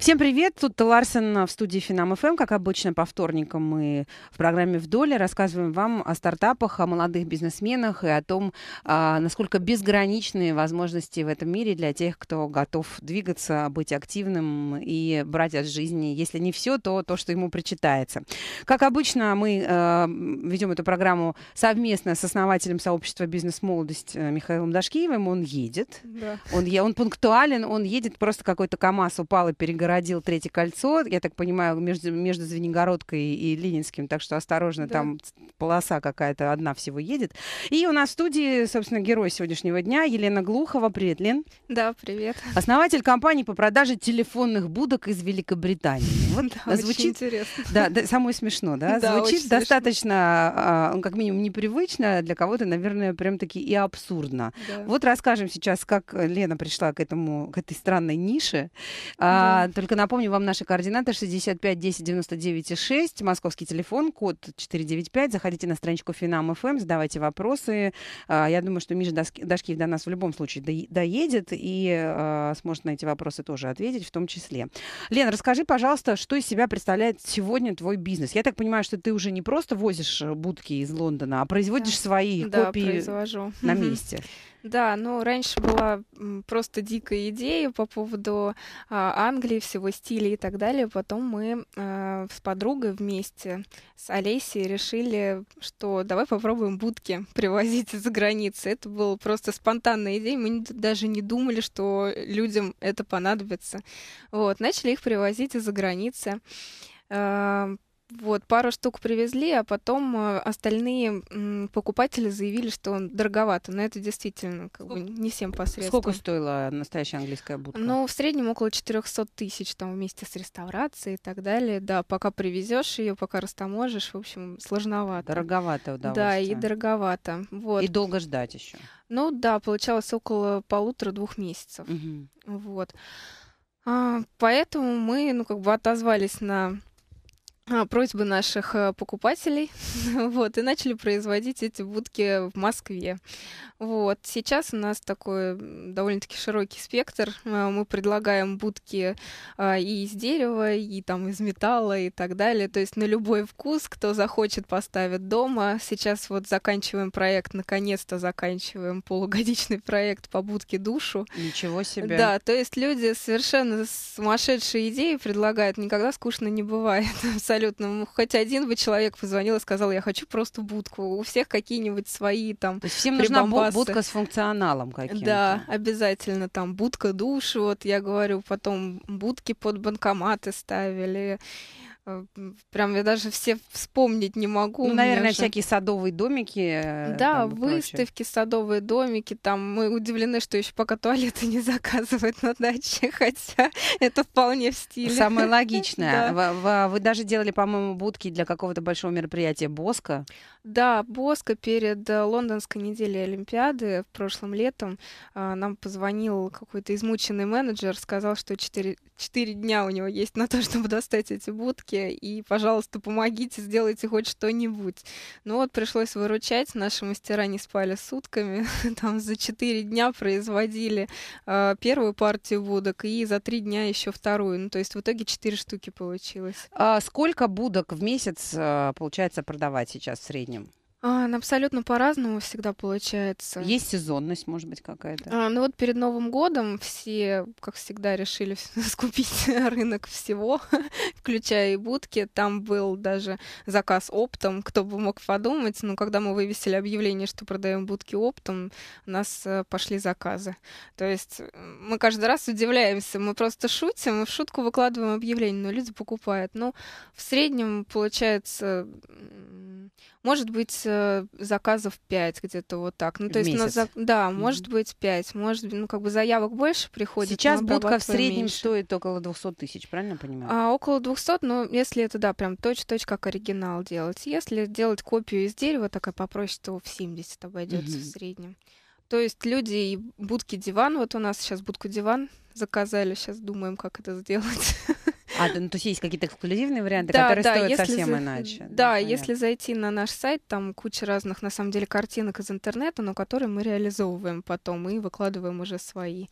Всем привет, тут Ларсен в студии Финам ФМ. Эм». Как обычно, по вторникам мы в программе «Вдоль» рассказываем вам о стартапах, о молодых бизнесменах и о том, а, насколько безграничные возможности в этом мире для тех, кто готов двигаться, быть активным и брать от жизни, если не все, то то, что ему причитается. Как обычно, мы а, ведем эту программу совместно с основателем сообщества «Бизнес-молодость» э, Михаилом Дашкиевым. Он едет, да. он, он пунктуален, он едет, просто какой-то КАМАЗ упал и перегорел городил Третье кольцо, я так понимаю, между, между Звенигородкой и Ленинским, так что осторожно, да. там полоса какая-то одна всего едет. И у нас в студии, собственно, герой сегодняшнего дня Елена Глухова. Привет, Лен. Да, привет. Основатель компании по продаже телефонных будок из Великобритании. Вот да, звучит интересно. Да, да, самое смешно, да? да звучит достаточно, смешно. А, как минимум, непривычно, а для кого-то, наверное, прям-таки и абсурдно. Да. Вот расскажем сейчас, как Лена пришла к этому, к этой странной нише. А, да. А, только напомню вам наши координаты 65 10 99 6, московский телефон, код 495. Заходите на страничку Финам ФМ, эм, задавайте вопросы. А, я думаю, что Миша Дашкиев до нас в любом случае доедет и а, сможет на эти вопросы тоже ответить, в том числе. Лен, расскажи, пожалуйста, что из себя представляет сегодня твой бизнес? Я так понимаю, что ты уже не просто возишь э, будки из Лондона, а производишь да. свои да, копии произвожу. на месте. Mm-hmm. Да, ну раньше была просто дикая идея по поводу а, Англии, всего стиля и так далее. Потом мы а, с подругой вместе с Олесей решили, что давай попробуем будки привозить из-за границы. Это была просто спонтанная идея, мы не, даже не думали, что людям это понадобится. Вот, начали их привозить из-за границы. А, вот, пару штук привезли, а потом э, остальные покупатели заявили, что он дороговато. Но это действительно как бы не всем посредством. Сколько стоила настоящая английская будка? Ну, в среднем около 400 тысяч там вместе с реставрацией и так далее. Да, пока привезешь ее, пока растаможишь, в общем, сложновато. Дороговато удовольствие. Да, и дороговато. Вот. И долго ждать еще. Ну да, получалось около полутора-двух месяцев. Угу. Вот. А, поэтому мы, ну, как бы отозвались на а, просьбы наших э, покупателей, вот, и начали производить эти будки в Москве. Вот, сейчас у нас такой довольно-таки широкий спектр. Э, мы предлагаем будки а, и из дерева, и там из металла, и так далее. То есть на любой вкус, кто захочет, поставит дома. Сейчас вот заканчиваем проект, наконец-то заканчиваем полугодичный проект по будке душу. Ничего себе. Да, то есть люди совершенно сумасшедшие идеи предлагают. Никогда скучно не бывает. Абсолютно абсолютно. Ну, хоть один бы человек позвонил и сказал, я хочу просто будку. У всех какие-нибудь свои там То есть всем нужна будка с функционалом каким-то. Да, обязательно. Там будка душ, вот я говорю, потом будки под банкоматы ставили. Э, прям я даже все вспомнить не могу. Ну, наверное, уже... всякие садовые домики. Э, да, там, выставки, прочее. садовые домики. Там мы удивлены, что еще пока туалеты не заказывают на даче, хотя это вполне в стиле. Самое логичное. да. вы, даже делали, по-моему, будки для какого-то большого мероприятия Боска. Да, Боска перед э, лондонской неделей Олимпиады в прошлом летом нам позвонил какой-то измученный менеджер, сказал, что 4, 4 дня у него есть на то, чтобы достать эти будки ошибки, и, пожалуйста, помогите, сделайте хоть что-нибудь. Ну вот пришлось выручать, наши мастера не спали сутками, там за 4 дня производили э, первую партию будок и за 3 дня еще вторую. Ну, то есть в итоге 4 штуки получилось. А сколько будок в месяц а, получается продавать сейчас в среднем? А, абсолютно по-разному всегда получается. Есть сезонность, может быть, какая-то? А, ну вот перед Новым годом все, как всегда, решили скупить рынок всего, включая и будки. Там был даже заказ оптом, кто бы мог подумать. Но когда мы вывесили объявление, что продаем будки оптом, у нас э, пошли заказы. То есть э, мы каждый раз удивляемся. Мы просто шутим мы в шутку выкладываем объявление, но люди покупают. Ну, в среднем получается, может быть, Э, заказов 5 где-то вот так. Ну, то в есть, месяц. На, да, mm-hmm. может быть 5, может ну, как бы заявок больше приходит. Сейчас будка в среднем меньше. стоит около 200 тысяч, правильно понимаю? А, около 200, но если это, да, прям точь-точь как оригинал делать. Если делать копию из дерева, такая попроще, то в 70 обойдется mm-hmm. в среднем. То есть люди и будки диван, вот у нас сейчас будку диван заказали, сейчас думаем, как это сделать. А, ну, то есть есть какие-то эксклюзивные варианты, да, которые да, стоят если совсем за... иначе. Да, да если зайти на наш сайт, там куча разных, на самом деле, картинок из интернета, но которые мы реализовываем потом и выкладываем уже свои.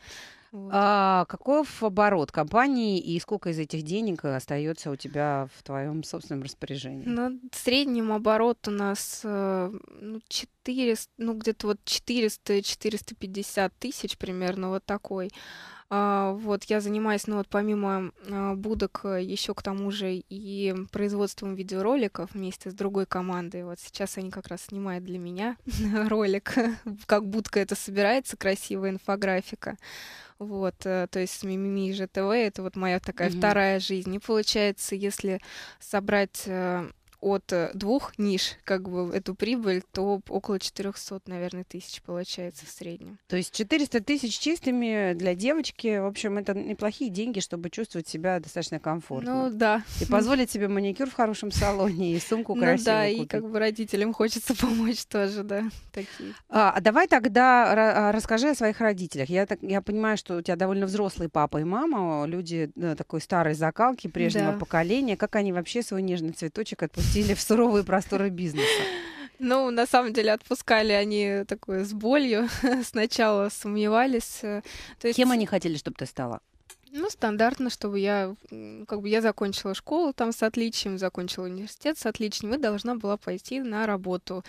Вот. А каков оборот компании и сколько из этих денег остается у тебя в твоем собственном распоряжении? Ну, в среднем оборот у нас э, ну, 400, ну где-то вот 400-450 тысяч примерно вот такой. А, вот, я занимаюсь, ну вот помимо а, будок, э, еще к тому же и производством видеороликов вместе с другой командой. Вот сейчас они как раз снимают для меня ролик, как будка это собирается, красивая инфографика. Вот, э, то есть Мимими и ЖТВ — это вот моя такая mm-hmm. вторая жизнь. И получается, если собрать э, от э, двух ниш, как бы эту прибыль, то около 400, наверное, тысяч получается в среднем. То есть 400 тысяч чистыми для девочки, в общем, это неплохие деньги, чтобы чувствовать себя достаточно комфортно. Ну да. И позволить себе маникюр в хорошем салоне и сумку красивую. Ну да, купить. и как бы родителям хочется помочь тоже, да, такие. А, а давай тогда а, расскажи о своих родителях. Я так, я понимаю, что у тебя довольно взрослый папа и мама, люди да, такой старой закалки прежнего да. поколения. Как они вообще свой нежный цветочек отпускают? отпустили в суровые просторы бизнеса? Ну, на самом деле, отпускали они такое с болью. Сначала сомневались. Э, то есть... Кем они хотели, чтобы ты стала? Ну, стандартно, чтобы я, как бы я закончила школу там с отличием, закончила университет с отличием и должна была пойти на работу.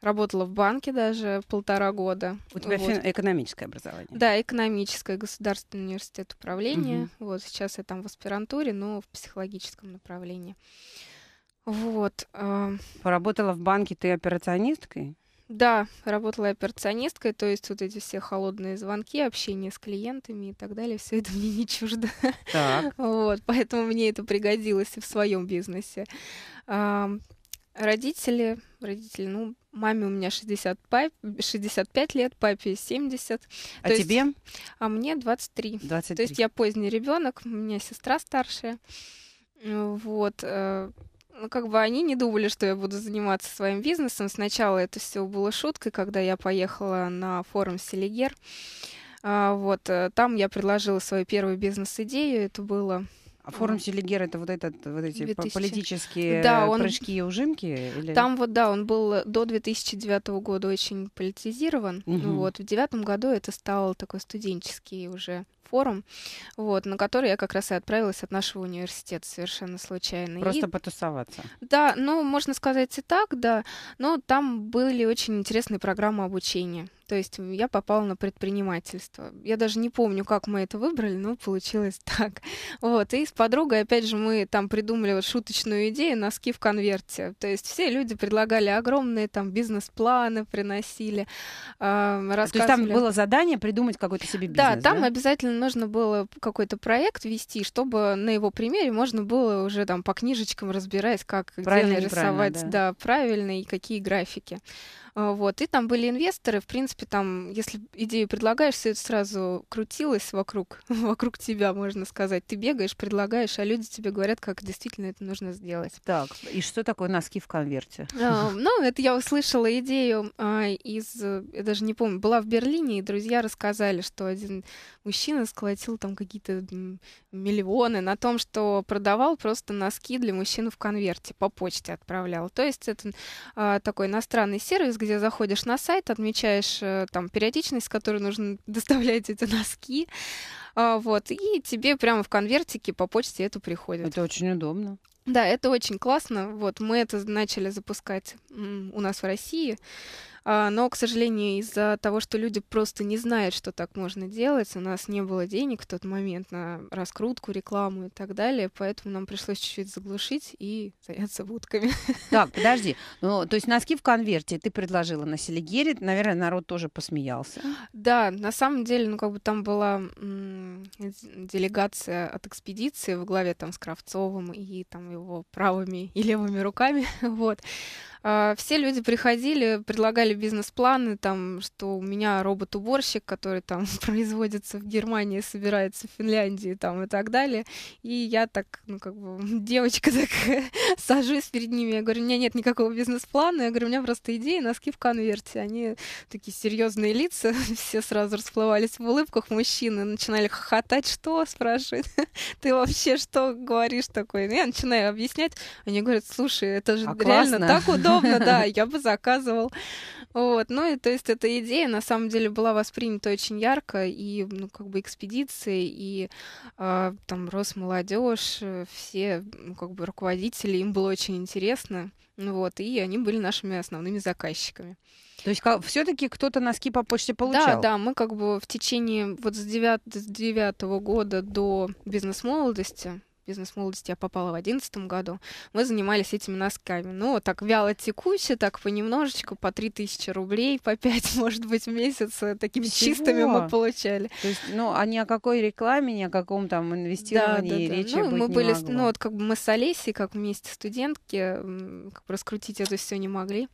Работала в банке даже полтора года. У тебя вот. экономическое образование? Да, экономическое, государственный университет управления. Угу. Вот сейчас я там в аспирантуре, но в психологическом направлении. Вот. Поработала в банке ты операционисткой? Да, работала операционисткой, то есть вот эти все холодные звонки, общение с клиентами и так далее, все это мне не чуждо. Так. Вот, поэтому мне это пригодилось и в своем бизнесе. А, родители, родители, ну, маме у меня 60, пап, 65 лет, папе 70. А то тебе? Есть, а мне 23. 23. То есть я поздний ребенок, у меня сестра старшая. Вот э, ну, как бы они не думали, что я буду заниматься своим бизнесом. Сначала это все было шуткой, когда я поехала на форум Селигер. А, вот, э, там я предложила свою первую бизнес-идею. Это было а форум Селигер это вот этот вот эти 2000. политические да, он... прыжки и ужимки? Или... Там вот да, он был до 2009 года очень политизирован. Угу. Вот в девятом году это стало такой студенческий уже форум, вот, на который я как раз и отправилась от нашего университета совершенно случайно. Просто и... потусоваться. Да, ну, можно сказать и так, да, но там были очень интересные программы обучения. То есть я попала на предпринимательство. Я даже не помню, как мы это выбрали, но получилось так. Вот. И с подругой, опять же, мы там придумали вот шуточную идею носки в конверте. То есть все люди предлагали огромные там бизнес-планы, приносили, э, а, рассказывали. То есть там было задание придумать какой-то себе бизнес, Да, там да? обязательно нужно было какой-то проект вести, чтобы на его примере можно было уже там по книжечкам разбирать, как правильно, где нарисовать, да. да, правильно и какие графики. А, вот. И там были инвесторы. В принципе, там, если идею предлагаешь, все это сразу крутилось вокруг, вокруг тебя, можно сказать. Ты бегаешь, предлагаешь, а люди тебе говорят, как действительно это нужно сделать. Так, и что такое носки в конверте? А, ну, это я услышала идею а, из... Э, я даже не помню, была в Берлине, и друзья рассказали, что один мужчина сколотил там какие-то миллионы на том, что продавал просто носки для мужчин в конверте, по почте отправлял. То есть это такой иностранный сервис, где заходишь на сайт, отмечаешь э, там периодичность, с которой нужно доставлять эти носки, а, вот, и тебе прямо в конвертике по почте это приходит. Это очень удобно. Да, это очень классно. Вот мы это начали запускать у нас в России. А, но, к сожалению, из-за того, что люди просто не знают, что так можно делать, у нас не было денег в тот момент на раскрутку, рекламу и так далее, поэтому нам пришлось чуть-чуть заглушить и заняться будками. Так, подожди, ну, то есть носки в конверте ты предложила на Селигере, наверное, народ тоже посмеялся. Да, на самом деле, ну, как бы там была делегация от экспедиции во главе там с Кравцовым и там его правыми и левыми руками, вот. А, все люди приходили, предлагали бизнес-планы, там, что у меня робот-уборщик, который там производится в Германии, собирается в Финляндии, там, и так далее. И я так, ну, как бы, девочка так сажусь перед ними, я говорю, у меня нет никакого бизнес-плана, я говорю, у меня просто идеи, носки в конверте. Они такие серьезные лица, все сразу расплывались в улыбках, мужчины начинали хохотать, что, спрашивают, ты вообще что говоришь такое? Я начинаю объяснять, они говорят, слушай, это же а реально классно. так удобно, безусловно, да, я бы заказывал. Вот, ну и то есть эта идея на самом деле была воспринята очень ярко, и ну как бы экспедиции, и э, там Росмолодежь, все ну, как бы руководители, им было очень интересно, вот, и они были нашими основными заказчиками. То есть все-таки кто-то носки по почте получал? Да, да, мы как бы в течение вот с девятого года до бизнес-молодости бизнес-молодости я попала в одиннадцатом году, мы занимались этими носками. Ну, так вяло текуще, так понемножечку, по три тысячи рублей, по пять, может быть, в месяц такими Чего? чистыми мы получали. То есть, ну, а ни о какой рекламе, ни о каком там инвестировании да, да, да. речи ну, быть мы не были, могло. Ну, вот как бы мы с Олесей, как вместе студентки, как бы раскрутить это все не могли.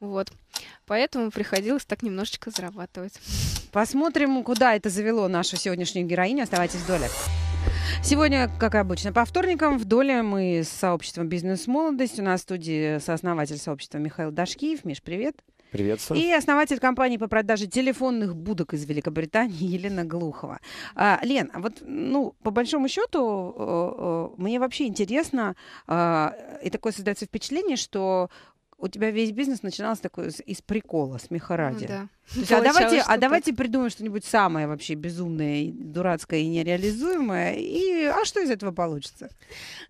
Вот. Поэтому приходилось так немножечко зарабатывать. Посмотрим, куда это завело нашу сегодняшнюю героиню. Оставайтесь в доле. Сегодня, как обычно, по вторникам в доле мы с сообществом «Бизнес-молодость». У нас в студии сооснователь сообщества Михаил Дашкиев. Миш, привет. Приветствую. И основатель компании по продаже телефонных будок из Великобритании Елена Глухова. А, Лен, а вот, ну, по большому счету, э, э, мне вообще интересно, а, и такое создается впечатление, что у тебя весь бизнес начинался такой из прикола, с ради. да. а давайте, а давайте придумаем что-нибудь самое вообще безумное, дурацкое и нереализуемое. И а что из этого получится?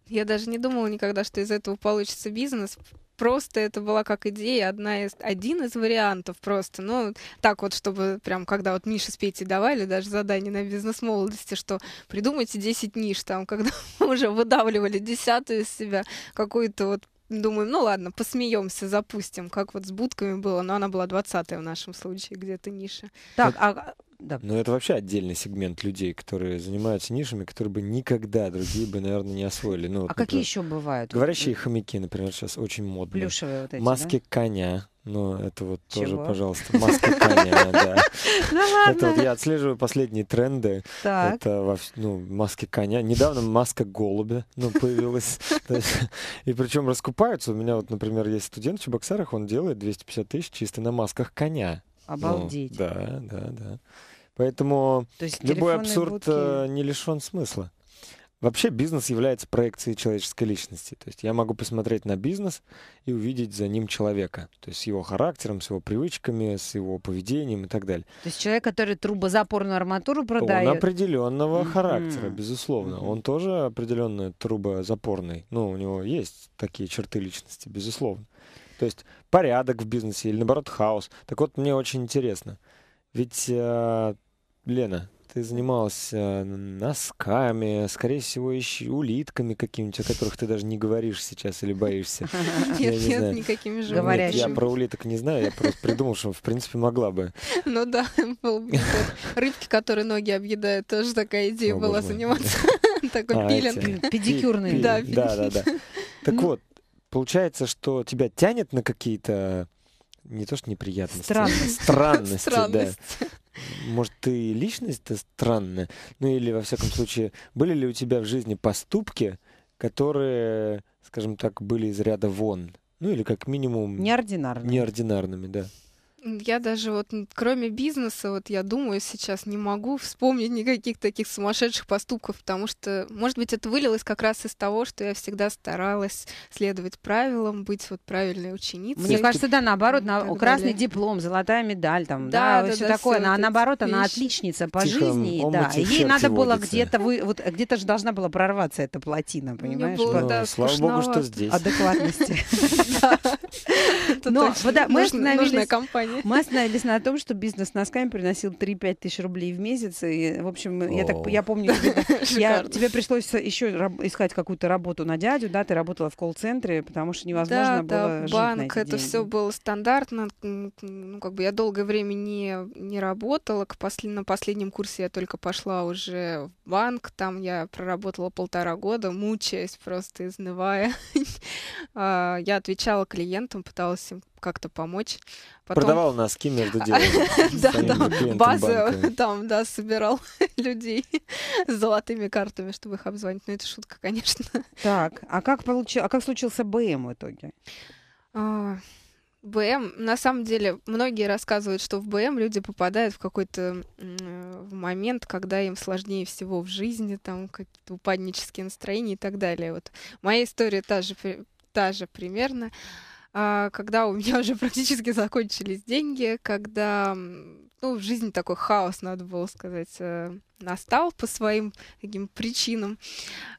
Я даже не думала никогда, что из этого получится бизнес. Просто это была как идея, одна из, один из вариантов просто. Ну, так вот, чтобы прям, когда вот Миша с Петей давали даже задание на бизнес-молодости, что придумайте 10 ниш там, когда уже выдавливали десятую из себя, какую-то вот думаем, ну ладно, посмеемся, запустим, как вот с будками было, но она была 20 в нашем случае, где-то ниша. Так, а, а да. Но это вообще отдельный сегмент людей, которые занимаются нишами, которые бы никогда другие бы, наверное, не освоили. Ну, а вот, а например, какие еще бывают? Говорящие хомяки, например, сейчас очень модные. Плюшевые вот эти, Маски да? коня. Ну, это вот Чего? тоже, пожалуйста, маска коня, да. Ну ладно. Это вот я отслеживаю последние тренды. Так. Это во, ну, маски коня. Недавно маска голубя ну, появилась. И причем раскупаются. У меня вот, например, есть студент в Чебоксарах, он делает 250 тысяч чисто на масках коня. Обалдеть. Ну, да, да, да. Поэтому любой абсурд будки... Э, не лишен смысла. Вообще бизнес является проекцией человеческой личности. То есть я могу посмотреть на бизнес и увидеть за ним человека. То есть с его характером, с его привычками, с его поведением и так далее. То есть человек, который трубозапорную арматуру продает? Он определенного mm-hmm. характера, безусловно. Mm-hmm. Он тоже определенный трубозапорный. Ну, у него есть такие черты личности, безусловно. То есть порядок в бизнесе или, наоборот, хаос. Так вот, мне очень интересно. Ведь, э, Лена, ты занимался э, носками, скорее всего, еще улитками какими-нибудь, о которых ты даже не говоришь сейчас или боишься. Нет, нет, никакими же говорящими. Я про улиток не знаю, я просто придумал, что, в принципе, могла бы. Ну да, рыбки, которые ноги объедают, тоже такая идея была заниматься. Такой а, пилинг. Педикюрный. Да, да, да. Так ну. вот, получается, что тебя тянет на какие-то не то что неприятности, странности, странности, да. Может, ты личность-то странная? Ну или, во всяком случае, были ли у тебя в жизни поступки, которые, скажем так, были из ряда вон? Ну или как минимум... Неординарными. Неординарными, да. Я даже вот, кроме бизнеса, вот я думаю сейчас, не могу вспомнить никаких таких сумасшедших поступков, потому что, может быть, это вылилось как раз из того, что я всегда старалась следовать правилам, быть вот правильной ученицей. Мне кажется, да, наоборот, на, красный далее. диплом, золотая медаль, там, да, да, да все да, такое. Все на, наоборот, вещи. она отличница по Тихо, жизни, да. Ей надо было где-то, вы, вот где-то же должна была прорваться эта плотина, ну, понимаешь? Было, по... Ну, да, Слава богу, что здесь. Адекватности. Мы остановились... компания мы остановились на том, что бизнес носками приносил 3-5 тысяч рублей в месяц. И, в общем, О. я так я помню, я, тебе пришлось еще искать какую-то работу на дядю, да, ты работала в колл-центре, потому что невозможно да, было да, жить банк, это все было стандартно. Ну, как бы я долгое время не, не работала. К послед... На последнем курсе я только пошла уже в банк. Там я проработала полтора года, мучаясь, просто изнывая. А, я отвечала клиентам, пыталась им как-то помочь. Потом... Продавал носки между делом. Да, там базы, там, да, собирал людей с золотыми картами, чтобы их обзвонить. Но ну, это шутка, конечно. Так, а как получил, а как случился БМ в итоге? А, БМ, на самом деле, многие рассказывают, что в БМ люди попадают в какой-то э, момент, когда им сложнее всего в жизни, там какие-то упаднические настроения и так далее. Вот моя история та же, та же примерно. А, когда у меня уже практически закончились деньги, когда ну, в жизни такой хаос, надо было сказать, э, настал по своим таким причинам,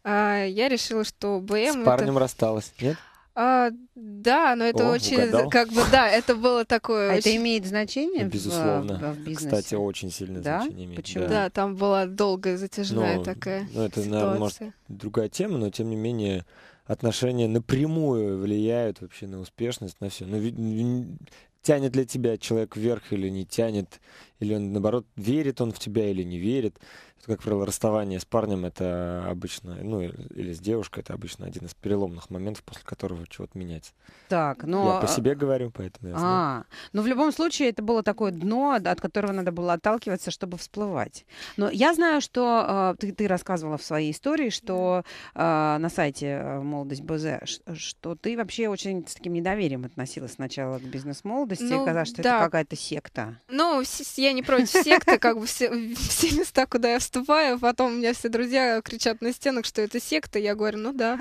а, я решила, что БМ... С парнем это... рассталась, нет? А, да, но это О, очень, угадал. как бы, да, это было такое. А очень... Это имеет значение? Безусловно. В, в бизнесе? Кстати, очень сильное да? значение имеет. Почему? Да. да, там была долгая затяжная ну, такая. Ну, это, ситуация. наверное, может, другая тема, но тем не менее отношения напрямую влияют вообще на успешность, на все. Ну, ну, Но тянет ли тебя человек вверх или не тянет, или он, наоборот, верит он в тебя или не верит как правило, расставание с парнем это обычно, ну или с девушкой, это обычно один из переломных моментов, после которого чего-то меняется. Так, но... Я по себе говорю, поэтому я а, знаю. А, ну в любом случае это было такое дно, от которого надо было отталкиваться, чтобы всплывать. Но я знаю, что э, ты, ты рассказывала в своей истории, что э, на сайте э, «Молодость БЗ», что ты вообще очень с таким недоверием относилась сначала к бизнес-молодости, ну, и казалось, что да. это какая-то секта. Ну, я не против секты, как бы все места, куда я выступаю, потом у меня все друзья кричат на стенах, что это секта. Я говорю, ну да,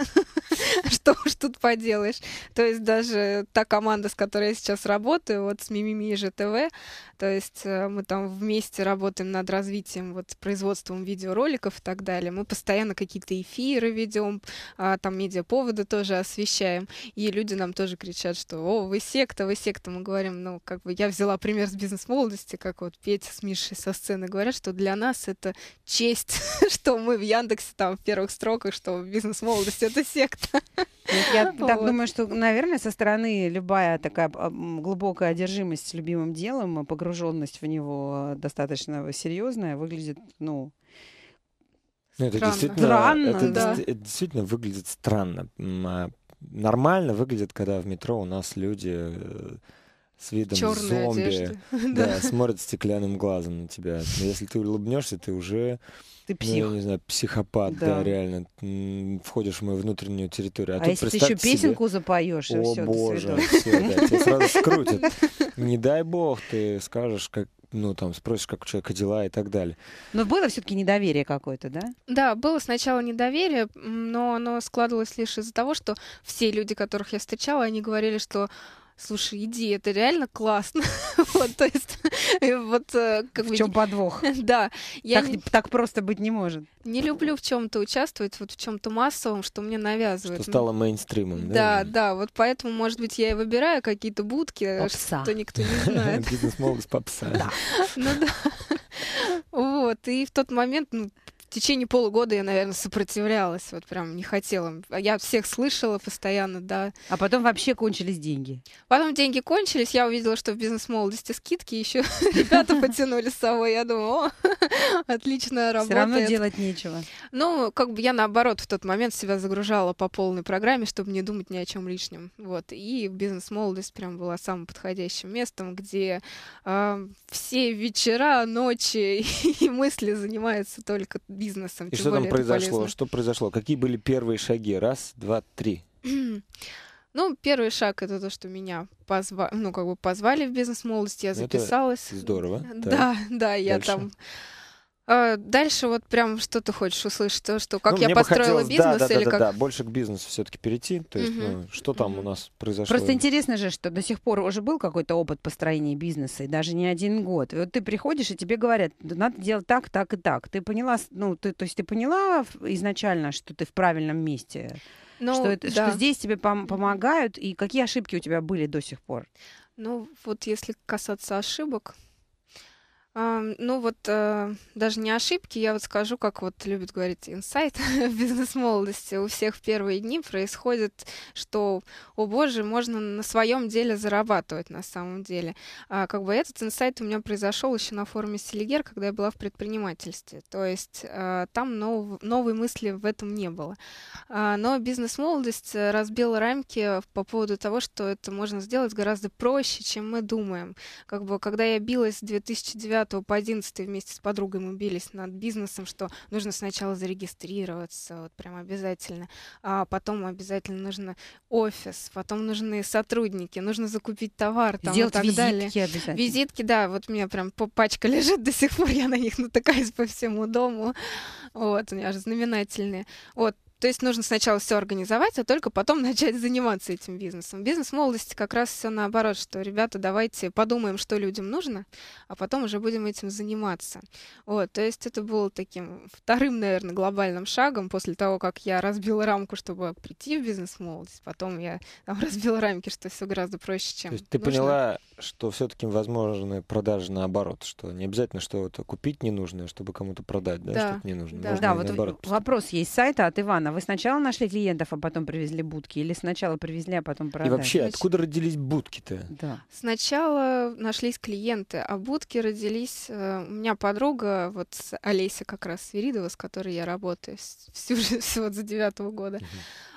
что уж тут поделаешь. То есть даже та команда, с которой я сейчас работаю, вот с Мимими и ЖТВ, то есть э, мы там вместе работаем над развитием, вот производством видеороликов и так далее. Мы постоянно какие-то эфиры ведем, а, там медиаповоды тоже освещаем. И люди нам тоже кричат, что «О, вы секта, вы секта». Мы говорим, ну, как бы я взяла пример с бизнес-молодости, как вот Петя с Мишей со сцены говорят, что для нас это честь, что мы в Яндексе там в первых строках, что бизнес-молодость — это секта. Ну, я так думаю, что, наверное, со стороны любая такая а, глубокая одержимость любимым делом, а погруженность в него достаточно серьезная, выглядит, ну, ну, это странно. действительно, странно, это, да. это действительно выглядит странно. А, нормально выглядит, когда в метро у нас люди э, с видом Черные зомби. Одежды. Да, смотрит стеклянным глазом на тебя. Но если ты улыбнешься, ты уже ты псих. Ну, я не знаю, психопат, да, да реально. Входишь в мою внутреннюю территорию. А, а если ты еще песенку себе, запоешь, и О, все, боже, все, да, тебя сразу скрутят. Не дай бог, ты скажешь, как ну, там, спросишь, как у человека дела и так далее. Но было все-таки недоверие какое-то, да? Да, было сначала недоверие, но оно складывалось лишь из-за того, что все люди, которых я встречала, они говорили, что слушай, иди, это реально классно. вот, то есть, э, вот э, как бы. В чем подвох? да. так, просто быть не может. Не люблю в чем-то участвовать, вот в чем-то массовом, что мне навязывают. Что стало мейнстримом, да? Да, да, вот поэтому, может быть, я и выбираю какие-то будки, э, что никто не знает. Бизнес-молодость попса. да. ну да. Вот, и в тот момент, ну, течение полугода я, наверное, сопротивлялась, вот прям не хотела. Я всех слышала постоянно, да. А потом вообще кончились деньги? Потом деньги кончились, я увидела, что в бизнес-молодости скидки еще ребята потянули с собой. Я думала, о, отлично работает. Все равно делать нечего. Ну, как бы я наоборот в тот момент себя загружала по полной программе, чтобы не думать ни о чем лишнем. Вот. И бизнес-молодость прям была самым подходящим местом, где э, все вечера, ночи и мысли занимаются только бизнесом. И что там произошло? Полезно. Что произошло? Какие были первые шаги? Раз, два, три. Ну, первый шаг это то, что меня позвали, ну, как бы позвали в бизнес молодости, я ну, записалась. Это здорово. Да, так. да, я Дальше. там а дальше вот прям что ты хочешь услышать, то, что как ну, я построила бизнес да, да, или да, как? Да, больше к бизнесу все-таки перейти, то есть угу. ну, что там угу. у нас произошло? Просто интересно же, что до сих пор уже был какой-то опыт построения бизнеса и даже не один год. И вот ты приходишь и тебе говорят, надо делать так, так и так. Ты поняла, ну ты, то есть ты поняла изначально, что ты в правильном месте, ну, что, это, да. что здесь тебе пом- помогают и какие ошибки у тебя были до сих пор? Ну вот если касаться ошибок, ну вот э, даже не ошибки, я вот скажу, как вот любит говорить инсайт в бизнес-молодости, у всех в первые дни происходит, что, о боже, можно на своем деле зарабатывать на самом деле. А, как бы этот инсайт у меня произошел еще на форуме Селигер, когда я была в предпринимательстве, то есть э, там нов, новой мысли в этом не было. А, но бизнес-молодость э, разбила рамки по поводу того, что это можно сделать гораздо проще, чем мы думаем. Как бы когда я билась в 2009 9 по 11 вместе с подругой мы бились над бизнесом, что нужно сначала зарегистрироваться, вот прям обязательно, а потом обязательно нужно офис, потом нужны сотрудники, нужно закупить товар, там Сделать и так визитки далее. Обязательно. Визитки, да, вот у меня прям пачка лежит до сих пор, я на них натыкаюсь по всему дому. Вот, у меня же знаменательные. Вот, то есть нужно сначала все организовать, а только потом начать заниматься этим бизнесом. Бизнес молодости как раз все наоборот, что, ребята, давайте подумаем, что людям нужно, а потом уже будем этим заниматься. Вот, то есть это было таким вторым, наверное, глобальным шагом после того, как я разбила рамку, чтобы прийти в бизнес молодость. Потом я там разбила рамки, что все гораздо проще, чем. То есть ты нужно. поняла, что все-таки возможны продажи наоборот, что не обязательно что-то купить не нужно, чтобы кому-то продать, да, да. что-то не нужно, Да, Можно да вот наоборот. вопрос есть сайта от Ивана вы сначала нашли клиентов, а потом привезли будки? Или сначала привезли, а потом продали? И вообще, откуда родились будки-то? Да. Сначала нашлись клиенты, а будки родились... Э, у меня подруга, вот Олеся как раз Свиридова, с которой я работаю всю жизнь, вот за девятого года, угу.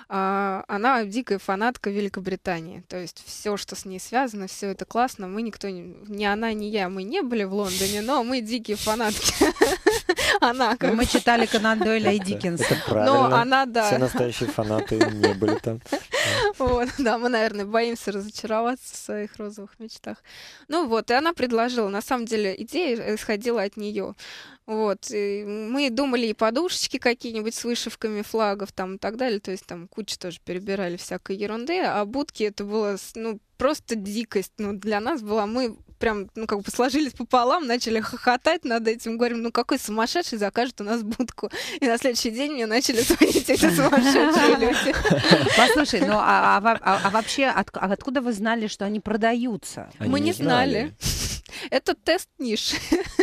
она дикая фанатка Великобритании. То есть все, что с ней связано, все это классно. Мы никто, не, ни она, ни я, мы не были в Лондоне, но мы дикие фанатки. Она ну, как... Мы читали Конан Дойля и Диккенс. Это ну, правильно. Но она, да. Все настоящие фанаты не были там. Вот, да, мы, наверное, боимся разочароваться в своих розовых мечтах. Ну вот, и она предложила. На самом деле идея исходила от нее. Вот. И мы думали и подушечки какие-нибудь с вышивками флагов там и так далее. То есть там куча тоже перебирали всякой ерунды. А будки это было, ну, просто дикость. Ну, для нас была мы прям, ну, как бы сложились пополам, начали хохотать над этим. Говорим, ну, какой сумасшедший закажет у нас будку. И на следующий день мне начали звонить эти сумасшедшие люди. Послушай, ну, а, а, а, а вообще, откуда вы знали, что они продаются? Мы не знали. Это тест ниш.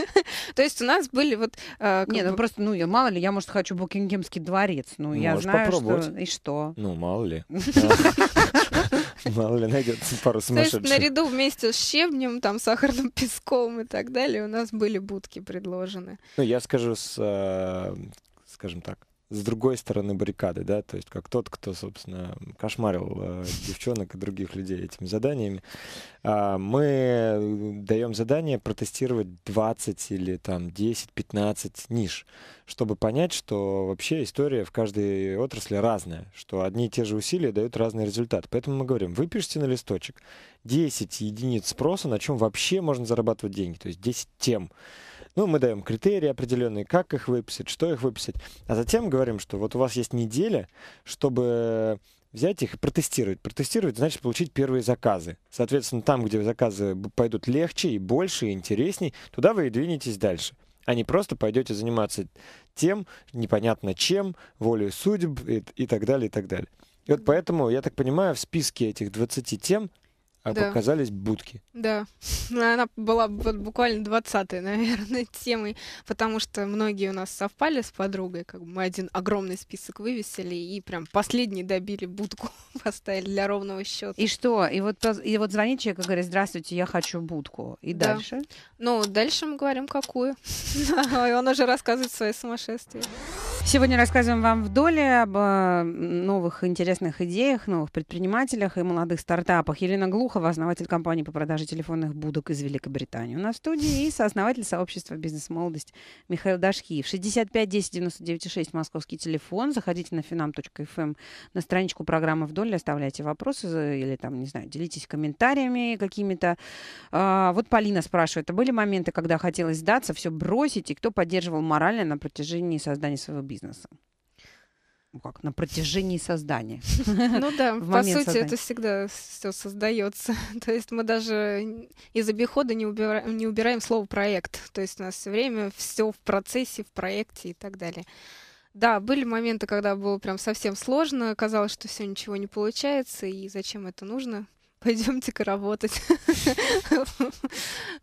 То есть у нас были вот... Э, Нет, ну, бы... ну просто, ну, я, мало ли, я, может, хочу Букингемский дворец. Ну, ну я знаю, что... И что? Ну, мало ли. Мало ли найдется пару сумасшедших. То есть наряду вместе с щебнем, там, сахарным песком и так далее у нас были будки предложены. Ну, я скажу с, э, скажем так, с другой стороны баррикады, да, то есть как тот, кто, собственно, кошмарил э, девчонок и других людей этими заданиями. Э, мы даем задание протестировать 20 или там 10-15 ниш, чтобы понять, что вообще история в каждой отрасли разная, что одни и те же усилия дают разный результат. Поэтому мы говорим, вы пишите на листочек 10 единиц спроса, на чем вообще можно зарабатывать деньги, то есть 10 тем, ну, мы даем критерии определенные, как их выписать, что их выписать. А затем говорим, что вот у вас есть неделя, чтобы взять их и протестировать. Протестировать значит получить первые заказы. Соответственно, там, где заказы пойдут легче и больше, и интересней, туда вы и двинетесь дальше. А не просто пойдете заниматься тем, непонятно чем, волей судеб и, и так далее, и так далее. И вот поэтому, я так понимаю, в списке этих 20 тем а да. показались будки. Да. Ну, она была буквально 20 наверное, темой, потому что многие у нас совпали с подругой. Как бы мы один огромный список вывесили и прям последний добили будку, поставили для ровного счета. И что? И вот, и вот звонит человек и говорит, здравствуйте, я хочу будку. И да. дальше? Ну, дальше мы говорим, какую. и Он уже рассказывает свои сумасшествия. Сегодня рассказываем вам в доле об э, новых интересных идеях, новых предпринимателях и молодых стартапах. Елена Глухова, основатель компании по продаже телефонных будок из Великобритании. У нас в студии и сооснователь сообщества «Бизнес-молодость» Михаил Дашкиев. 65 10 99 6 московский телефон. Заходите на finam.fm эм, на страничку программы «В доле», оставляйте вопросы или там, не знаю, делитесь комментариями какими-то. А, вот Полина спрашивает, а были моменты, когда хотелось сдаться, все бросить, и кто поддерживал морально на протяжении создания своего бизнеса? бизнеса ну как, на протяжении создания. Ну да, по сути, создания. это всегда все создается. То есть мы даже из обихода не убираем, не убираем слово проект. То есть у нас все время все в процессе, в проекте и так далее. Да, были моменты, когда было прям совсем сложно, казалось, что все ничего не получается, и зачем это нужно? Пойдемте-ка работать.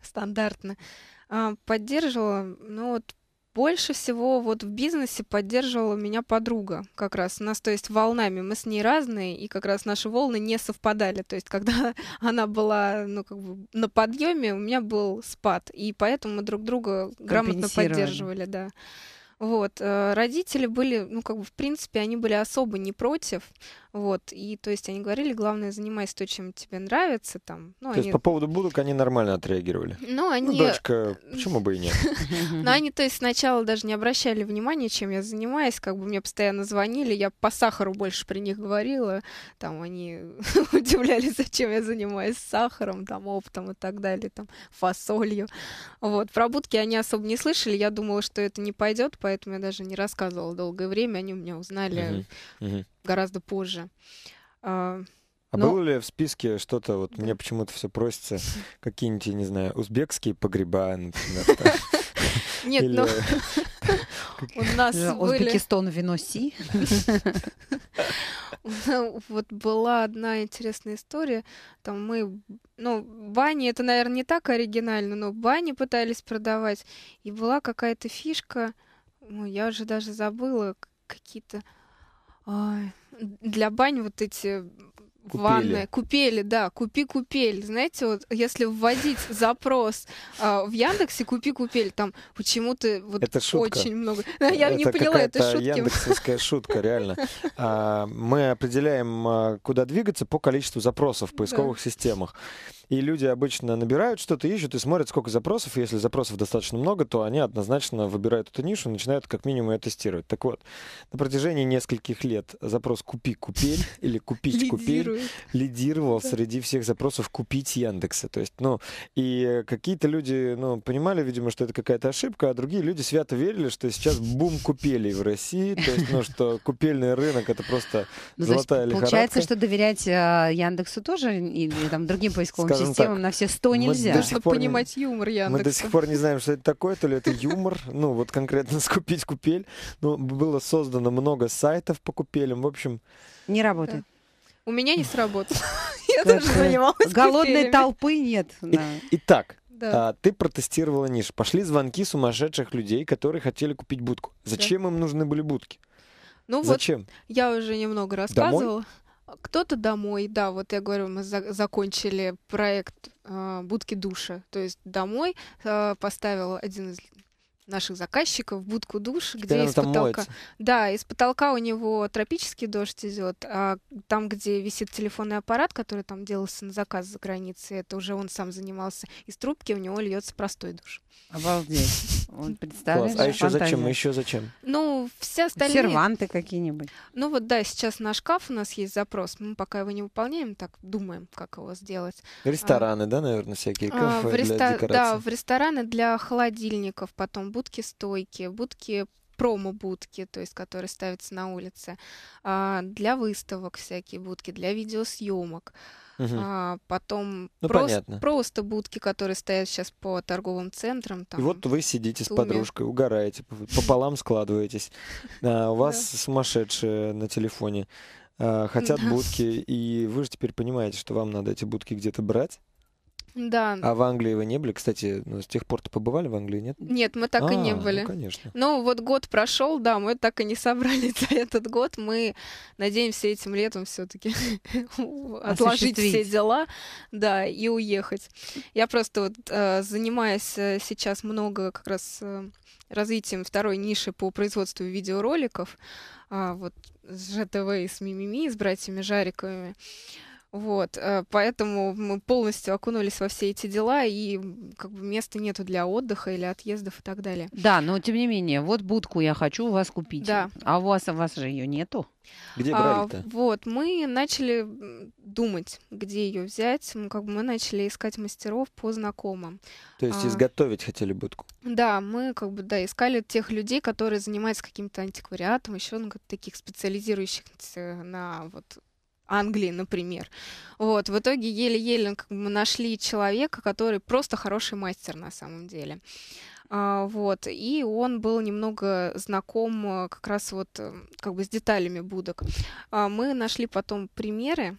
Стандартно. А, поддерживала, ну вот больше всего вот в бизнесе поддерживала меня подруга как раз. У нас, то есть, волнами. Мы с ней разные, и как раз наши волны не совпадали. То есть, когда она была, ну, как бы на подъеме, у меня был спад. И поэтому мы друг друга грамотно поддерживали, да. Вот. Э, родители были, ну, как бы, в принципе, они были особо не против. Вот. И, то есть, они говорили, главное, занимайся то, чем тебе нравится. Там. Ну, то они... есть, по поводу будок они нормально отреагировали? Ну, ну они... Ну, дочка, почему бы и нет? Ну, они, то есть, сначала даже не обращали внимания, чем я занимаюсь. Как бы мне постоянно звонили, я по сахару больше при них говорила. Там они удивлялись, зачем я занимаюсь сахаром, там, оптом и так далее, там, фасолью. Вот. Про будки они особо не слышали. Я думала, что это не пойдет, поэтому поэтому я даже не рассказывала долгое время, они у меня узнали гораздо позже. А, а но... Ну, было ли в списке что-то, вот мне почему-то все просится, какие-нибудь, я не знаю, узбекские погреба, например? Нет, ну... У нас э, были... Узбекистан вино си. Вот была одна интересная история. Там мы... Ну, бани, это, наверное, не так оригинально, но бани пытались продавать. И была какая-то фишка Ой, ну, я уже даже забыла какие-то для бань вот эти купели. ванны, купели, да, купи купель. Знаете, вот если вводить запрос э, в Яндексе, купи купель, там почему-то вот это шутка. очень много. Да, я это не поняла это шутки. Яндексовская шутка, реально. А, мы определяем, а, куда двигаться по количеству запросов в поисковых системах. И люди обычно набирают что-то, ищут и смотрят, сколько запросов. И если запросов достаточно много, то они однозначно выбирают эту нишу и начинают как минимум ее тестировать. Так вот, на протяжении нескольких лет запрос «купи купель» или «купить купель» лидировал среди всех запросов «купить Яндекса». То есть, ну, и какие-то люди, ну, понимали, видимо, что это какая-то ошибка, а другие люди свято верили, что сейчас бум купелей в России. То есть, ну, что купельный рынок — это просто ну, золотая значит, лихорадка. Получается, что доверять э, Яндексу тоже и, там другим поисковым системам так, на все сто нельзя. Да, чтобы понимать не, юмор Яндекса. Мы до сих пор не знаем, что это такое, то ли это юмор, ну, вот конкретно скупить купель. Ну, было создано много сайтов по купелям, в общем... Не работает. У меня не сработало. Я тоже занималась Голодной толпы нет. Итак, да. а, ты протестировала нишу. Пошли звонки сумасшедших людей, которые хотели купить будку. Зачем да. им нужны были будки? Ну Зачем? вот, я уже немного рассказывала. Домой? Кто-то домой, да, вот я говорю, мы за закончили проект э, будки душа, то есть домой э, а, поставил один из наших заказчиков в будку душ, Теперь где из потолка. Моется. Да, из потолка у него тропический дождь идет, а там, где висит телефонный аппарат, который там делался на заказ за границей, это уже он сам занимался. Из трубки у него льется простой душ. Обалдеть. представляешь? А еще зачем? Еще зачем? Ну, все остальные. Серванты какие-нибудь. Ну вот да, сейчас на шкаф у нас есть запрос. Мы пока его не выполняем, так думаем, как его сделать. Рестораны, да, наверное, всякие а, кафе а, декорации. Да, в рестораны для холодильников потом будут будки-стойки, будки промо-будки, то есть которые ставятся на улице, а, для выставок всякие будки, для видеосъемок. Угу. А, потом ну, просто, просто будки, которые стоят сейчас по торговым центрам. Там, и вот вы сидите с подружкой, угораете, пополам складываетесь. А, у вас сумасшедшие на телефоне а, хотят будки, и вы же теперь понимаете, что вам надо эти будки где-то брать. Да. А в Англии вы не были? Кстати, ну, с тех пор-то побывали в Англии, нет? Нет, мы так а, и не а, ну, были. Ну, конечно. Ну, вот год прошел, да, мы так и не собрали за этот год. Мы надеемся этим летом все-таки отложить все дела, да, и уехать. Я просто вот э, занимаюсь э, сейчас много как раз э, развитием второй ниши по производству видеороликов, а, вот с ЖТВ и с Мимими, с братьями Жариковыми. Вот, э, поэтому мы полностью окунулись во все эти дела, и как бы места нету для отдыха или отъездов и так далее. Да, но тем не менее, вот будку я хочу у вас купить. Да. А у вас, у вас же ее нету. Где а, брали-то? А, вот, мы начали думать, где ее взять. Мы, как бы, мы начали искать мастеров по знакомым. То есть а, изготовить хотели будку? Да, мы как бы, да, искали тех людей, которые занимаются каким-то антиквариатом, еще ну, таких специализирующихся на вот Англии, например. Вот, в итоге еле-еле как мы нашли человека, который просто хороший мастер на самом деле. А, вот, и он был немного знаком э, как раз вот э, как бы с деталями будок. А мы нашли потом примеры,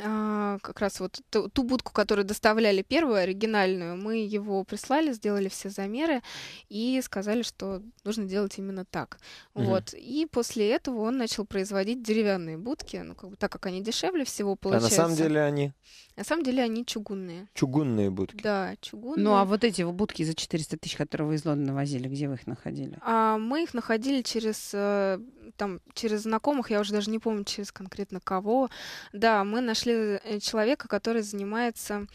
а, как раз вот ту, ту будку, которую доставляли первую, оригинальную, мы его прислали, сделали все замеры и сказали, что нужно делать именно так. Угу. Вот. И после этого он начал производить деревянные будки, ну, как бы, так как они дешевле всего получаются. А на самом деле они? На самом деле они чугунные. Чугунные будки? Да, чугунные. Ну, а вот эти будки за 400 тысяч, которые вы из Лондона возили, где вы их находили? А, мы их находили через э, там через знакомых, я уже даже не помню, через конкретно кого. Да, мы нашли э, человека, который занимается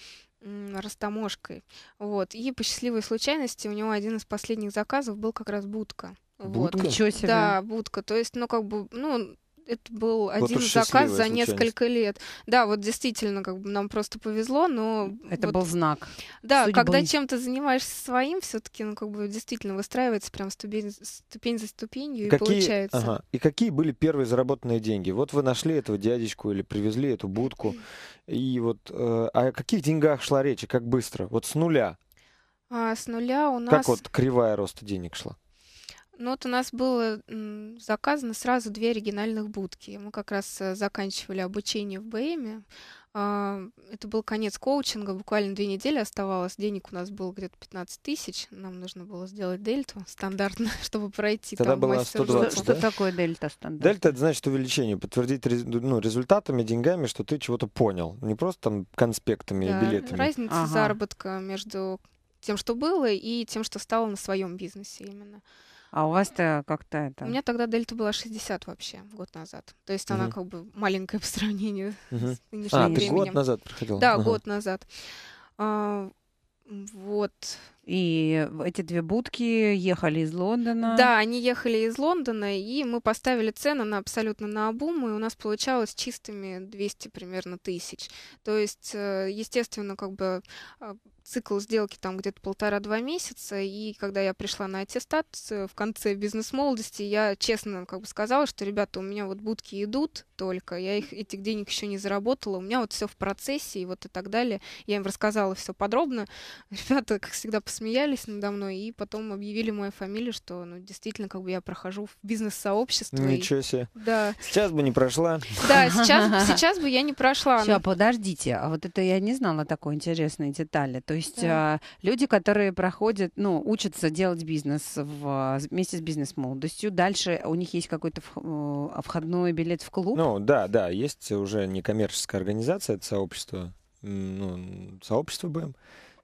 растаможкой. Вот. И по счастливой случайности у него один из последних заказов был как раз будка. Будка? Вот. Ничего себе. Да, будка. То есть, ну, как бы, ну, это был один вот заказ за несколько лет. Да, вот действительно, как бы нам просто повезло, но это вот, был знак. Да, судьбы. когда чем-то занимаешься своим, все-таки, ну как бы действительно выстраивается прям ступень, ступень за ступенью какие, и получается. Ага. И какие были первые заработанные деньги? Вот вы нашли этого дядечку или привезли эту будку, и вот э, о каких деньгах шла речь и как быстро? Вот с нуля. А, с нуля у нас. Как вот кривая роста денег шла? Ну вот у нас было заказано сразу две оригинальных будки. Мы как раз э, заканчивали обучение в БМе. А, это был конец коучинга, буквально две недели оставалось. Денег у нас было где-то 15 тысяч. Нам нужно было сделать дельту стандартно, чтобы пройти Тогда там было 120, что, да? что такое дельта стандартно? Дельта — это значит увеличение. Подтвердить ну, результатами, деньгами, что ты чего-то понял. Не просто там конспектами да, и билетами. Разница ага. заработка между тем, что было, и тем, что стало на своем бизнесе именно. А у вас-то как-то это... У меня тогда дельта была 60 вообще, год назад. То есть она как бы маленькая по сравнению с нынешним а, временем. А, год назад проходила? Да, год назад. А, вот. И эти две будки ехали из Лондона. Да, они ехали из Лондона, и мы поставили цены на абсолютно на обум, и у нас получалось чистыми 200 примерно тысяч. То есть, э, естественно, как бы а, цикл сделки там где-то полтора-два месяца, и когда я пришла на аттестат э, в конце бизнес-молодости, я честно как бы сказала, что, ребята, у меня вот будки идут только, я их, этих денег еще не заработала, у меня вот все в процессе и вот и так далее. Я им рассказала все подробно. Ребята, как всегда, посмеялись надо мной, и потом объявили мою фамилию, что, ну, действительно, как бы я прохожу в бизнес-сообщество. Ну, ничего и... себе. Да. Сейчас бы не прошла. Да, сейчас, сейчас бы я не прошла. Все, ну. подождите, а вот это я не знала такой интересной детали. То то есть да. А, люди, которые проходят, ну, учатся делать бизнес в, вместе с бизнес-молодостью, дальше у них есть какой-то э, входной билет в клуб? Ну, да, да, есть уже некоммерческая организация, это сообщество, ну, сообщество БМ.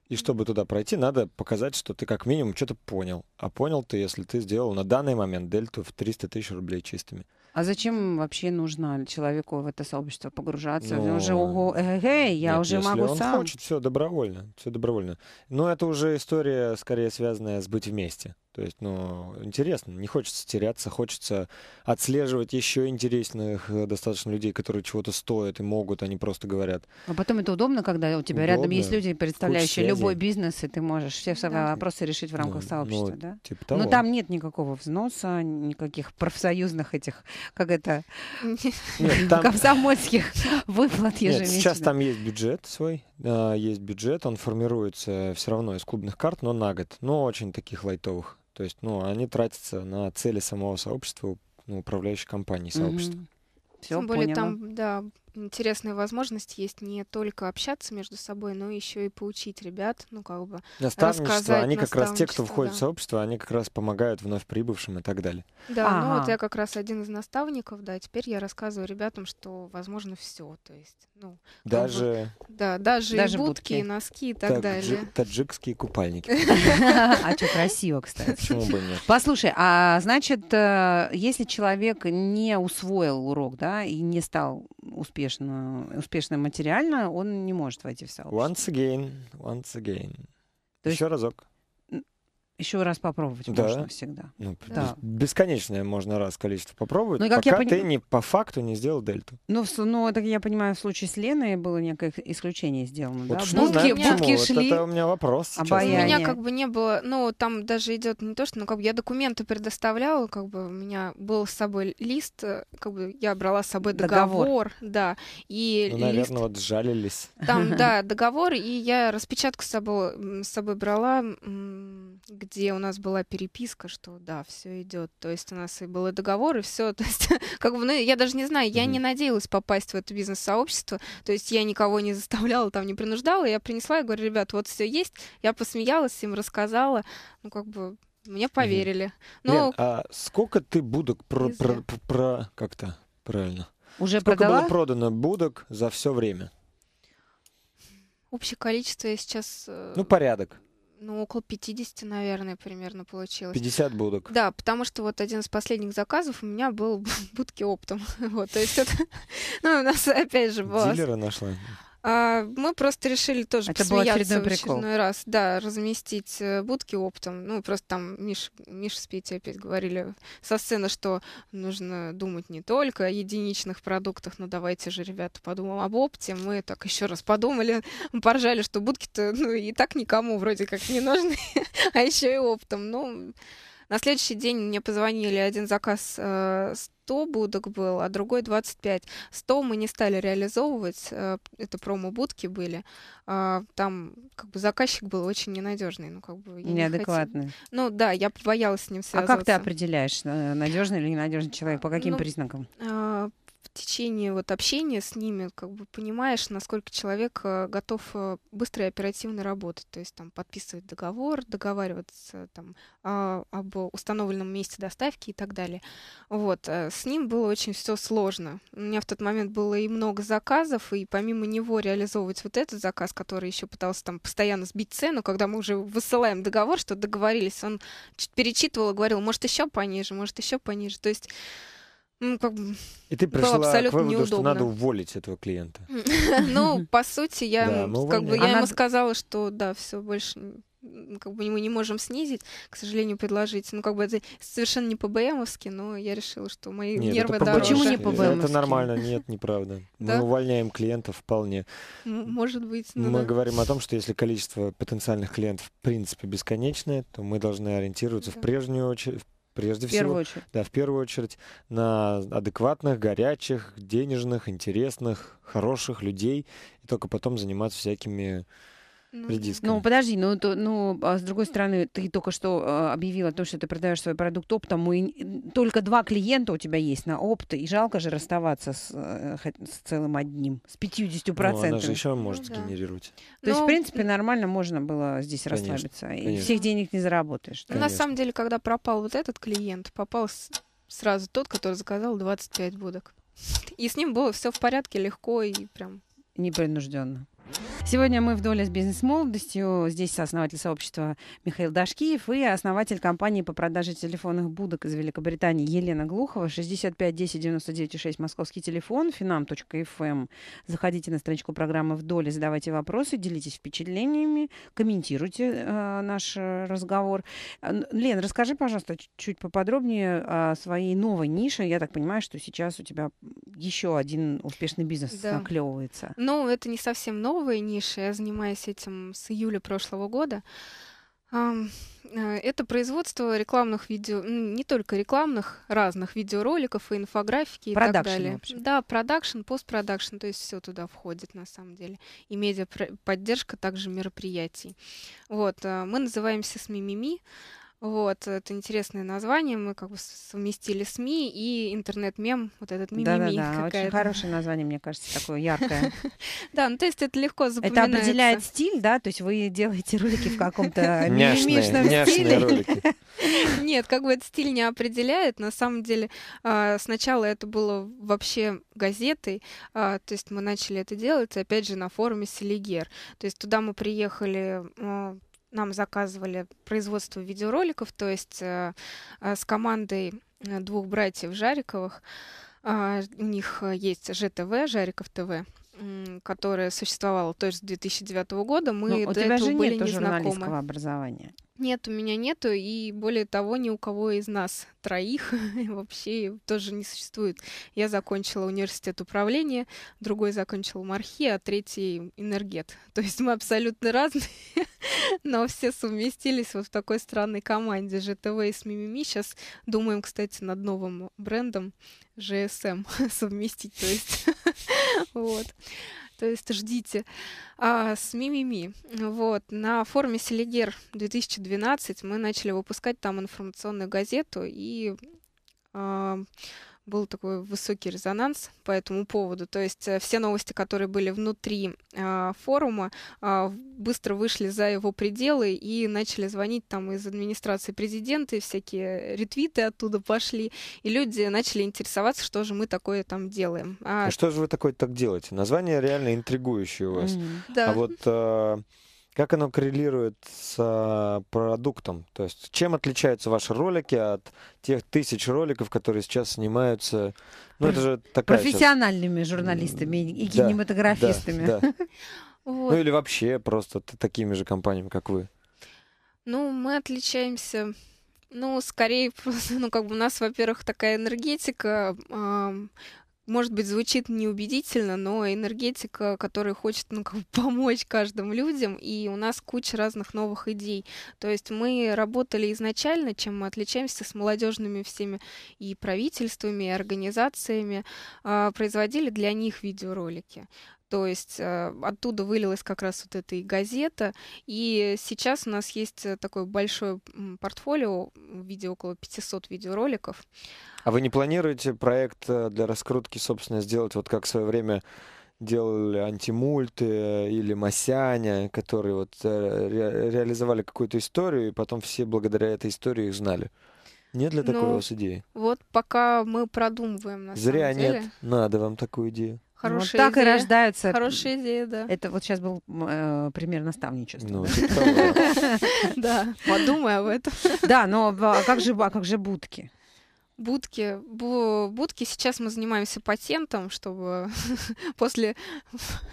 И чтобы туда пройти, надо показать, что ты как минимум что-то понял. А понял ты, если ты сделал на данный момент дельту в 300 тысяч рублей чистыми. Mm а зачем вообще нужно человеку в это сообщество погружаться? Ну, он уже ого, эгэгэй, я нет, уже если могу он сам. хочет, все добровольно, все добровольно. Но это уже история, скорее связанная с быть вместе. То есть, ну, интересно, не хочется теряться, хочется отслеживать еще интересных э, достаточно людей, которые чего-то стоят и могут, они а просто говорят. А потом это удобно, когда у тебя удобно, рядом есть люди, представляющие любой бизнес, и ты можешь все свои да. вопросы решить в рамках ну, сообщества, ну, да? Типа того. Но ну, там нет никакого взноса, никаких профсоюзных этих, как это, нет, комсомольских выплат ежемесячно. сейчас там есть бюджет свой, а, есть бюджет, он формируется все равно из клубных карт, но на год, но очень таких лайтовых. То есть, ну, они тратятся на цели самого сообщества, ну, управляющей компании сообщества. Угу. Все, Тем более поняла. там, да, интересная возможность есть не только общаться между собой, но еще и поучить ребят, ну как бы наставничество, они как раз те, кто входит да. в сообщество, они как раз помогают вновь прибывшим и так далее. Да, а а ну вот я как раз один из наставников, да, теперь я рассказываю ребятам, что возможно все, то есть, ну даже как бы, да, даже, даже и будки, будки, и носки и так, так далее. Джи- таджикские купальники. А что красиво, кстати. Послушай, а значит, э, если человек не усвоил урок, да, и не стал успешным успешно, успешно материально, он не может войти в сообщество. Once again, once again. То Еще есть... разок еще раз попробовать да. можно всегда. Ну, да. Бесконечное можно раз количество попробовать, ну, как пока я пони... ты не по факту не сделал дельту. Ну, в, ну, это, я понимаю, в случае с Леной было некое исключение сделано. Вот да? что будки, знаем, будки шли. Вот это у меня вопрос. Обаяние. У меня как бы не было, ну, там даже идет не то, что, ну, как бы я документы предоставляла, как бы у меня был с собой лист, э, как бы я брала с собой договор, договор да, и ну, наверное, вот жалились. Там, да, договор, и я распечатку с собой, с собой брала, где где у нас была переписка, что да, все идет. То есть у нас и был договор, и все. То есть, как бы, ну, я даже не знаю, я mm-hmm. не надеялась попасть в это бизнес-сообщество. То есть я никого не заставляла, там не принуждала. Я принесла и говорю, ребят, вот все есть. Я посмеялась, им рассказала. Ну, как бы, мне поверили. Mm-hmm. Ну, Но... а сколько ты будок про, про, про, про как-то правильно? Уже сколько продала? было продано будок за все время? Общее количество я сейчас... Э, ну, порядок. Ну, около 50, наверное, примерно получилось. 50 будок. Да, потому что вот один из последних заказов у меня был будки оптом. Вот, то есть это... Ну, у нас опять же было... Дилера нашла. А, мы просто решили тоже Это посмеяться был очередной, раз. Да, разместить э, будки оптом. Ну, просто там Миш, Миш с Петей опять говорили со сцены, что нужно думать не только о единичных продуктах, но давайте же, ребята, подумаем об опте. Мы так еще раз подумали, поржали, что будки-то ну, и так никому вроде как не нужны, а еще и оптом. Ну, но... На следующий день мне позвонили, один заказ 100 э, будок был, а другой 25. 100 мы не стали реализовывать, э, это промо-будки были. А, там как бы заказчик был очень ненадежный, ну как бы... Неадекватный. Не ну да, я боялась с ним связываться. А как ты определяешь, э, надежный или ненадежный человек, по каким ну, признакам? А, в течение вот общения с ними как бы понимаешь, насколько человек э, готов э, быстро и оперативно работать, то есть там подписывать договор, договариваться там а, об установленном месте доставки и так далее. Вот э, с ним было очень все сложно. У меня в тот момент было и много заказов, и помимо него реализовывать вот этот заказ, который еще пытался там постоянно сбить цену, когда мы уже высылаем договор, что договорились, он перечитывал и говорил, может еще пониже, может еще пониже, то есть ну, как бы и ты пришла абсолютно к выводу, неудобно. что надо уволить этого клиента. Ну, по сути, я ну, как бы я ему сказала, что да, все больше как бы мы не можем снизить, к сожалению, предложить. Ну, как бы это совершенно не по-БМовски, но я решила, что мои нет, нервы это дороже. Почему не по Это нормально, нет, неправда. Да? увольняем клиентов вполне. Может быть. Ну, мы да. говорим о том, что если количество потенциальных клиентов в принципе бесконечное, то мы должны ориентироваться да. в прежнюю очередь прежде в всего. Очередь. Да, в первую очередь на адекватных, горячих, денежных, интересных, хороших людей, и только потом заниматься всякими ну, редиска. Ну, подожди, ну, то, ну, а с другой стороны, ты только что а, объявила то, что ты продаешь свой продукт оптом, и только два клиента у тебя есть на опт, и жалко же расставаться с, э, с целым одним, с 50%. Ну, она же еще ну может ну, да. генерировать. То Но... есть, в ну, принципе, нормально можно было здесь конечно, расслабиться, конечно. и всех денег не заработаешь. Ну, на самом деле, когда пропал вот этот клиент, попал сразу тот, который заказал 25 будок. И с ним было все в порядке, легко и прям непринужденно. Сегодня мы в доле с бизнес-молодостью. Здесь основатель сообщества Михаил Дашкиев и основатель компании по продаже телефонных будок из Великобритании Елена Глухова. 65 10 99 6 московский телефон, finam.fm. Эм. Заходите на страничку программы в доле, задавайте вопросы, делитесь впечатлениями, комментируйте э, наш разговор. Лен, расскажи, пожалуйста, чуть поподробнее о своей новой нише. Я так понимаю, что сейчас у тебя еще один успешный бизнес да. наклевывается. Ну, это не совсем новое новой ниши, я занимаюсь этим с июля прошлого года. Э, это производство рекламных видео, не только рекламных, разных видеороликов и инфографики продакшн, и так далее. В общем. Да, продакшн, постпродакшн, то есть все туда входит на самом деле. И медиа поддержка также мероприятий. Вот, э, мы называемся с Мимими. Вот, э, это интересное название. Мы как бы совместили СМИ и интернет-мем, вот этот мимими. Да-да-да, очень хорошее название, мне кажется, такое яркое. Да, ну то есть это легко запоминается. Это определяет стиль, да? То есть вы делаете ролики в каком-то мимишном стиле? Нет, как бы этот стиль не определяет. На самом деле а, сначала это было вообще газетой, а, то есть мы начали это делать, опять же, на форуме Селигер. То есть туда мы приехали а, нам заказывали производство видеороликов, то есть э, э с командой э, двух братьев Жариковых. Э, у них э, есть ЖТВ, Жариков ТВ которая существовала то есть с 2009 года, мы Но ну, до у тебя этого же были нету незнакомы. журналистского образования. Нет, у меня нету, и более того, ни у кого из нас троих вообще тоже не существует. Я закончила университет управления, другой закончил мархи, а третий энергет. То есть мы абсолютно разные, но все совместились вот в такой странной команде ЖТВ и с Мимими. Сейчас думаем, кстати, над новым брендом GSM совместить, то есть Вот. То есть ждите. А, с Мимими. Вот. На форуме Селигер 2012 мы начали выпускать там информационную газету и а, был такой высокий резонанс по этому поводу. То есть э, все новости, которые были внутри э, форума, э, быстро вышли за его пределы и начали звонить там из администрации президента, и всякие ретвиты оттуда пошли, и люди начали интересоваться, что же мы такое там делаем. А, а что же вы такое так делаете? Название реально интригующее у вас. Mm-hmm. Да. А вот... Э, как оно коррелирует с а, продуктом? То есть чем отличаются ваши ролики от тех тысяч роликов, которые сейчас снимаются? Ну, это же такая профессиональными сейчас... журналистами и да, кинематографистами. Да, да. Вот. Ну или вообще просто такими же компаниями, как вы. Ну, мы отличаемся. Ну, скорее, ну, как бы у нас, во-первых, такая энергетика, может быть, звучит неубедительно, но энергетика, которая хочет ну, как бы помочь каждым людям, и у нас куча разных новых идей. То есть мы работали изначально, чем мы отличаемся с молодежными всеми и правительствами, и организациями, а, производили для них видеоролики. То есть э, оттуда вылилась как раз вот эта и газета. И сейчас у нас есть э, такое большое портфолио в виде около 500 видеороликов. А вы не планируете проект э, для раскрутки, собственно, сделать вот как в свое время делали антимульты или Масяня, которые вот ре- реализовали какую-то историю, и потом все благодаря этой истории их знали. Нет для такой ну, у вас идеи? Вот пока мы продумываем на Зря самом деле. Зря нет. Надо вам такую идею. Хорошие вот так идея. и рождаются. Хорошая идея, да. Это вот сейчас был э, пример наставничества. Ну, типа да, подумай об этом. Да, но а как же, а как же будки? будки. Будки сейчас мы занимаемся патентом, чтобы после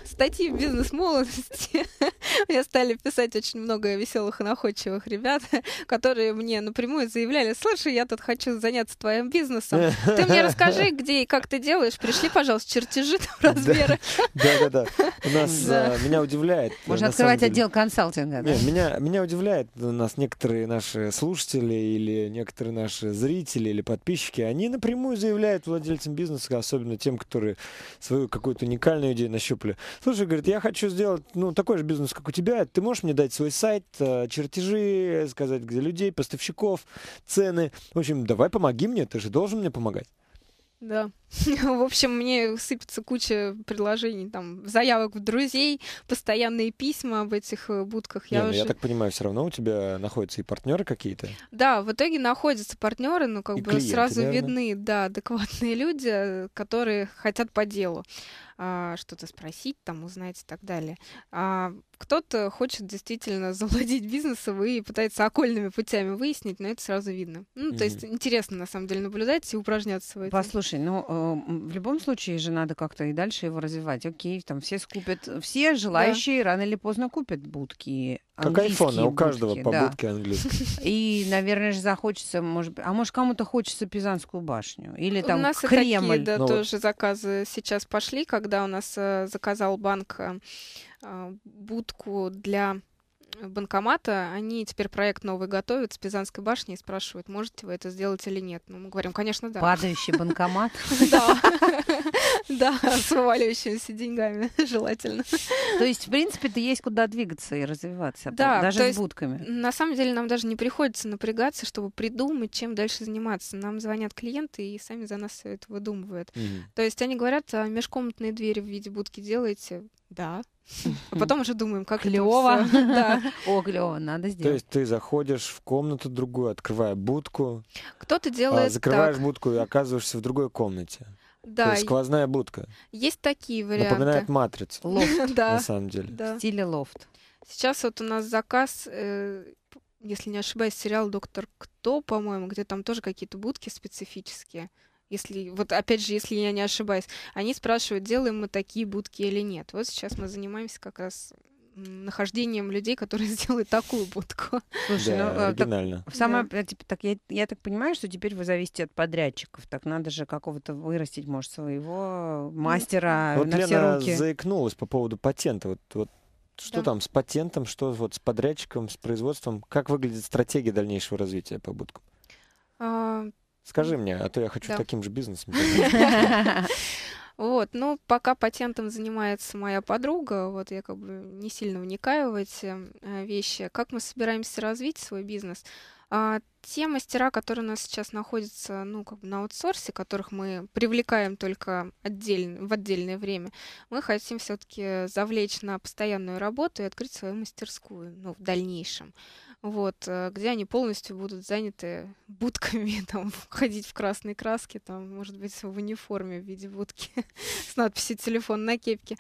статьи «Бизнес молодости» мне стали писать очень много веселых и находчивых ребят, которые мне напрямую заявляли, слушай, я тут хочу заняться твоим бизнесом. Ты мне расскажи, где и как ты делаешь. Пришли, пожалуйста, чертежи там размеры. Да-да-да. У нас э, меня удивляет. Э, Можно открывать отдел консалтинга. Меня удивляет э, нас некоторые наши слушатели или некоторые наши зрители или подписчики, подписчики, они напрямую заявляют владельцам бизнеса, особенно тем, которые свою какую-то уникальную идею нащупали. Слушай, говорит, я хочу сделать ну, такой же бизнес, как у тебя, ты можешь мне дать свой сайт, э, чертежи, сказать, где людей, поставщиков, цены. В общем, давай помоги мне, ты же должен мне помогать. Да. В общем, мне сыпется куча предложений, там, заявок в друзей, постоянные письма об этих э, будках. я, ну, уже... я так понимаю, все равно у тебя находятся и партнеры какие-то? Да, в итоге находятся партнеры, но как и бы клиенты, сразу наверное. видны, да, адекватные люди, э, которые хотят по делу. А, что-то спросить, там узнать и так далее. А кто-то хочет действительно завладеть бизнесом и пытается окольными путями выяснить, но это сразу видно. Ну, то есть интересно, на самом деле, наблюдать и упражняться в этом. Послушай, ну, в любом случае же надо как-то и дальше его развивать. Окей, там все скупят, все желающие да. рано или поздно купят будки как айфоны, а у каждого по да. будке английский. И, наверное же, захочется, может быть, а может кому-то хочется Пизанскую башню или там у нас Кремль. такие, да, ну, тоже вот. заказы сейчас пошли, когда у нас э, заказал банк э, а, будку для банкомата, они теперь проект новый готовят с Пизанской башни и спрашивают, можете вы это сделать или нет. Ну, мы говорим, конечно, да. Падающий банкомат? Да, да, с вываливающимися деньгами желательно. То есть, в принципе ты есть куда двигаться и развиваться, а да, даже с есть, будками. На самом деле нам даже не приходится напрягаться, чтобы придумать, чем дальше заниматься. Нам звонят клиенты и сами за нас все это выдумывают. Mm-hmm. То есть они говорят, а межкомнатные двери в виде будки делаете? Да, а потом уже думаем, как клево. Да. О, клево, надо сделать. То есть ты заходишь в комнату другую, открывая будку. Кто-то а, делает. Закрываешь будку и оказываешься в другой комнате. Да. То есть сквозная будка. Есть такие варианты. Напоминает матрицу. Лофт, на самом деле. В стиле лофт. Сейчас вот у нас заказ, э, если не ошибаюсь, сериал «Доктор Кто», по-моему, где там тоже какие-то будки специфические. Если, вот опять же, если я не ошибаюсь, они спрашивают, делаем мы такие будки или нет. Вот сейчас мы занимаемся как раз нахождением людей, которые сделают такую будку. Слушай, да, ну, э, оригинально. Так, самое, да. Э, типа, так, я, я так понимаю, что теперь вы зависите от подрядчиков. Так надо же какого-то вырастить, может, своего мастера вот на Лена все руки. заикнулась по поводу патента. Вот, вот что да. там с патентом, что вот с подрядчиком, с производством? Как выглядит стратегия дальнейшего развития по будкам? А... Скажи мне, а то я хочу да. таким же бизнесом. Вот, ну, пока патентом занимается моя подруга, вот я как бы не сильно вникаю в эти э, вещи. Как мы собираемся развить свой бизнес? А, те мастера, которые у нас сейчас находятся, ну, как бы на аутсорсе, которых мы привлекаем только отдельно, в отдельное время, мы хотим все-таки завлечь на постоянную работу и открыть свою мастерскую, ну, в дальнейшем вот, э, где они полностью будут заняты будками, там, ходить в красной краске, там, может быть, в униформе в виде будки с надписью «телефон на кепке».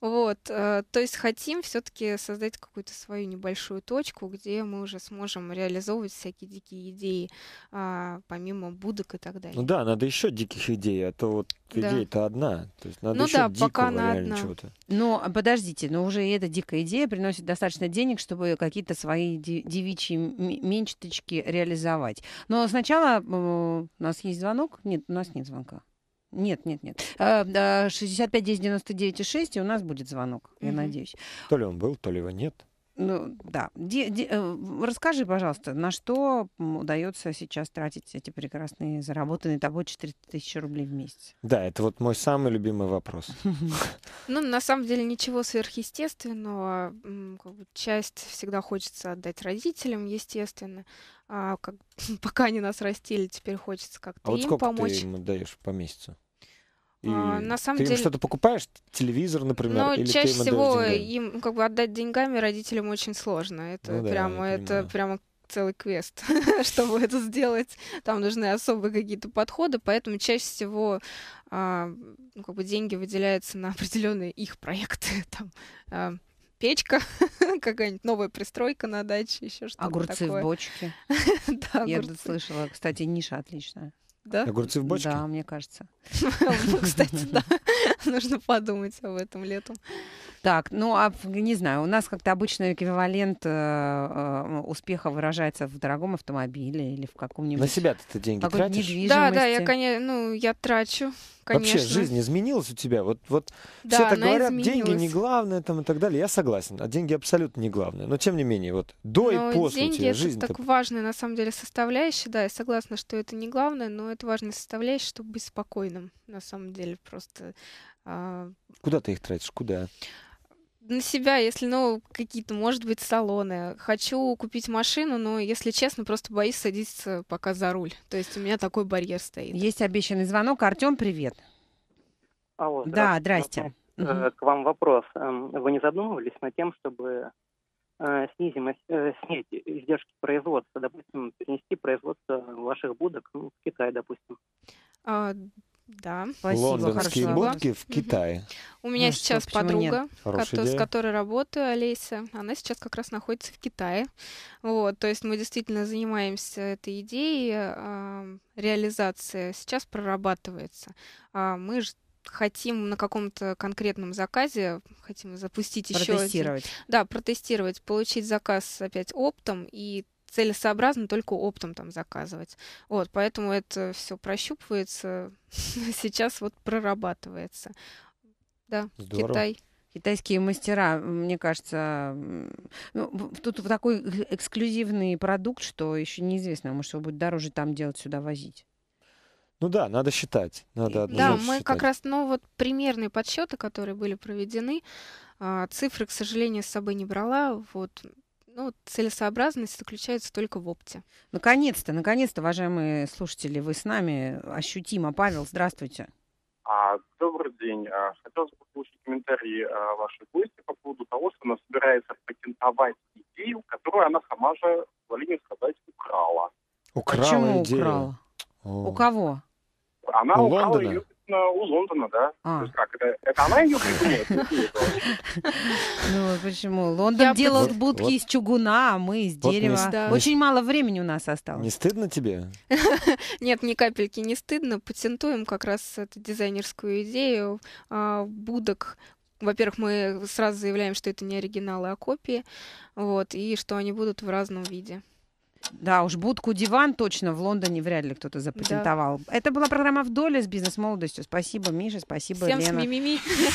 Вот, э, то есть хотим все таки создать какую-то свою небольшую точку, где мы уже сможем реализовывать всякие дикие идеи, а, помимо будок и так ну далее. Ну да, надо еще диких идей, а то вот да. идея-то одна. То есть надо ну еще да, дикого, пока она одна. чего-то. Но ну, а подождите, но уже эта дикая идея приносит достаточно денег, чтобы какие-то свои девичьи мечточки реализовать. Но сначала у нас есть звонок. Нет, у нас нет звонка. Нет, нет, нет. 65 10 99 6, и у нас будет звонок, mm-hmm. я надеюсь. То ли он был, то ли его нет. Ну, да. Де, де, э, расскажи, пожалуйста, на что удается сейчас тратить эти прекрасные заработанные тобой 4000 рублей в месяц? Да, это вот мой самый любимый вопрос. Ну, на самом деле ничего сверхъестественного. Часть всегда хочется отдать родителям, естественно. А как, пока они нас растили, теперь хочется как-то а вот им сколько помочь. Ты им даешь по месяцу? А, и а, на самом ты деле... им что-то покупаешь, телевизор, например, Но ну, или чаще всего деньгами? им как бы отдать деньгами родителям очень сложно. Это ну, да, это понимаю. прямо целый квест, чтобы это сделать. Там нужны особые какие-то подходы, поэтому чаще всего а, ну, как бы деньги выделяются на определенные их проекты. Там, а, печка, какая-нибудь новая пристройка на даче, еще что-то Огурцы такое. в бочке. да, Я слышала. Кстати, ниша отличная. Да? Огурцы в бочке? Да, мне кажется. Кстати, да. Нужно подумать об этом летом. Так, ну а не знаю, у нас как-то обычно эквивалент э, э, успеха выражается в дорогом автомобиле или в каком-нибудь. На себя ты деньги тратишь? Да, да, я, конечно, ну, я трачу. Конечно. Вообще жизнь изменилась у тебя. Вот, вот да, все так говорят, изменилась. деньги не главное там, и так далее. Я согласен, а деньги абсолютно не главное. Но тем не менее, вот до но и после деньги у тебя жизнь. Это так важная на самом деле составляющая. Да, я согласна, что это не главное, но это важная составляющая, чтобы быть спокойным. На самом деле просто. А... Куда ты их тратишь? Куда? на себя, если, ну, какие-то, может быть, салоны. Хочу купить машину, но, если честно, просто боюсь садиться пока за руль. То есть у меня такой барьер стоит. Есть обещанный звонок. Артем, привет. Алло, да, здрасте. Э, к вам вопрос. Эм, вы не задумывались над тем, чтобы э, снизим, э, снять издержки производства, допустим, перенести производство ваших будок ну, в Китай, допустим? А, да. Спасибо, Лондонские хорошо. будки в Китае. У меня ну, сейчас что, подруга, ко- с которой работаю, Олеся. Она сейчас как раз находится в Китае. Вот, то есть мы действительно занимаемся этой идеей. Э, реализация сейчас прорабатывается. А, мы же хотим на каком-то конкретном заказе, хотим запустить еще один. Да, протестировать, получить заказ опять оптом и целесообразно только оптом там заказывать. Вот, поэтому это все прощупывается, сейчас вот прорабатывается. Да, Здорово. Китай китайские мастера, мне кажется, ну, тут такой эксклюзивный продукт, что еще неизвестно, может, его будет дороже там делать, сюда возить. Ну да, надо считать. Надо да, мы считать. как раз, ну вот примерные подсчеты, которые были проведены, а, цифры, к сожалению, с собой не брала. Вот ну, целесообразность заключается только в опте. Наконец-то, наконец-то, уважаемые слушатели, вы с нами ощутимо. Павел, здравствуйте. А, добрый день. А, хотелось бы услышать комментарии а, вашей гости по поводу того, что она собирается патентовать идею, которую она сама же, Валине сказать, украла. Украла Почему идею? украла? О. У кого? Она У украла Лондона? ее у Лондона, да. А. То есть как, это, это она ее придумала? Ну, почему? Лондон делал будки из чугуна, а мы из дерева. Очень мало времени у нас осталось. Не стыдно тебе? Нет, ни капельки не стыдно. Патентуем как раз эту дизайнерскую идею а, будок, во-первых, мы сразу заявляем, что это не оригиналы, а копии, вот, и что они будут в разном виде. Да, уж будку диван точно в Лондоне вряд ли кто-то запатентовал. Да. Это была программа «Вдоль» с бизнес-молодостью. Спасибо, Миша, спасибо, Всем Лена. С